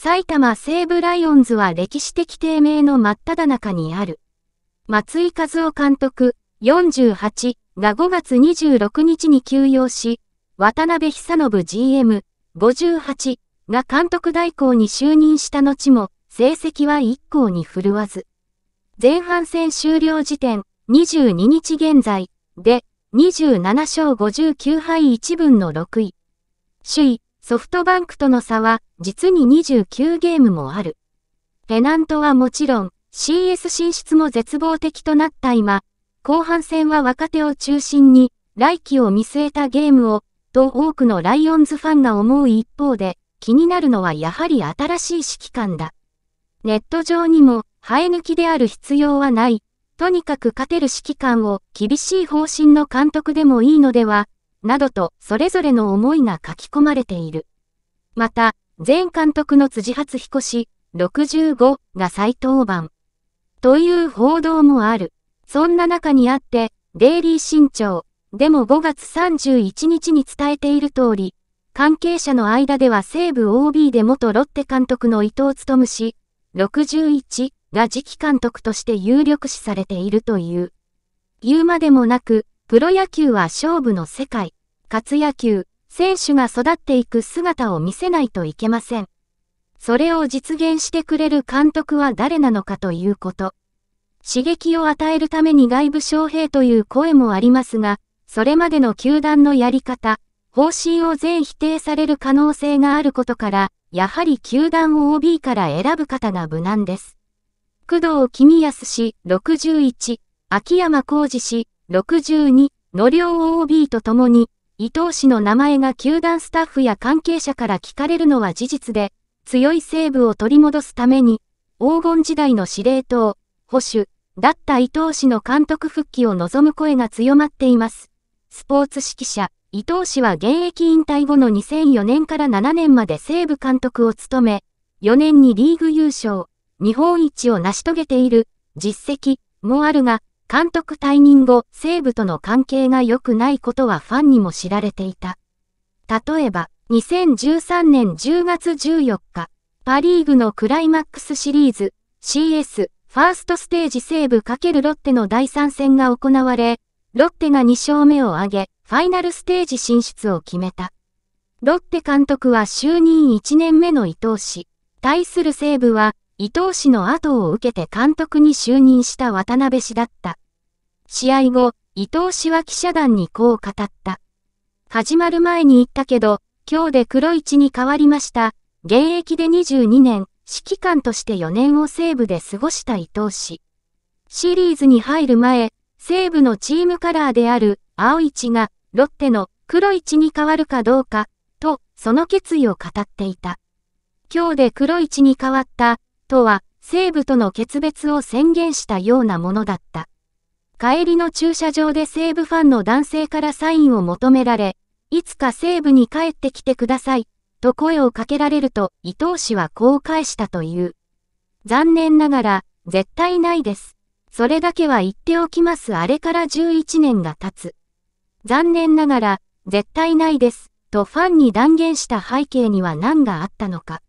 埼玉西武ライオンズは歴史的低迷の真っ只中にある。松井和夫監督48が5月26日に休養し、渡辺久信 GM 58が監督代行に就任した後も成績は一向に振るわず。前半戦終了時点22日現在で27勝59敗1分の6位。首位ソフトバンクとの差は実に29ゲームもある。ペナントはもちろん CS 進出も絶望的となった今、後半戦は若手を中心に来季を見据えたゲームをと多くのライオンズファンが思う一方で気になるのはやはり新しい指揮官だ。ネット上にも生え抜きである必要はない。とにかく勝てる指揮官を厳しい方針の監督でもいいのではなどとそれぞれの思いが書き込まれている。また、前監督の辻初彦氏65が再登板。という報道もある。そんな中にあって、デイリー新潮でも5月31日に伝えている通り、関係者の間では西部 OB で元ロッテ監督の伊藤務氏61が次期監督として有力視されているという。言うまでもなく、プロ野球は勝負の世界。活野球、選手が育っていく姿を見せないといけません。それを実現してくれる監督は誰なのかということ。刺激を与えるために外部招聘という声もありますが、それまでの球団のやり方、方針を全否定される可能性があることから、やはり球団を OB から選ぶ方が無難です。工藤公康氏61、秋山浩二氏62、野良 OB とともに、伊藤氏の名前が球団スタッフや関係者から聞かれるのは事実で、強い西部を取り戻すために、黄金時代の司令塔、保守、だった伊藤氏の監督復帰を望む声が強まっています。スポーツ指揮者、伊藤氏は現役引退後の2004年から7年まで西武監督を務め、4年にリーグ優勝、日本一を成し遂げている実績もあるが、監督退任後、西武との関係が良くないことはファンにも知られていた。例えば、2013年10月14日、パリーグのクライマックスシリーズ CS ファーストステージ西武×ロッテの第3戦が行われ、ロッテが2勝目を挙げ、ファイナルステージ進出を決めた。ロッテ監督は就任1年目の伊藤氏。対する西武は、伊藤氏の後を受けて監督に就任した渡辺氏だった。試合後、伊藤氏は記者団にこう語った。始まる前に言ったけど、今日で黒市に変わりました。現役で22年、指揮官として4年を西部で過ごした伊藤氏。シリーズに入る前、西部のチームカラーである青市がロッテの黒市に変わるかどうか、とその決意を語っていた。今日で黒市に変わったとは、西部との決別を宣言したようなものだった。帰りの駐車場で西部ファンの男性からサインを求められ、いつか西部に帰ってきてください、と声をかけられると伊藤氏はこう返したという。残念ながら、絶対ないです。それだけは言っておきますあれから11年が経つ。残念ながら、絶対ないです、とファンに断言した背景には何があったのか。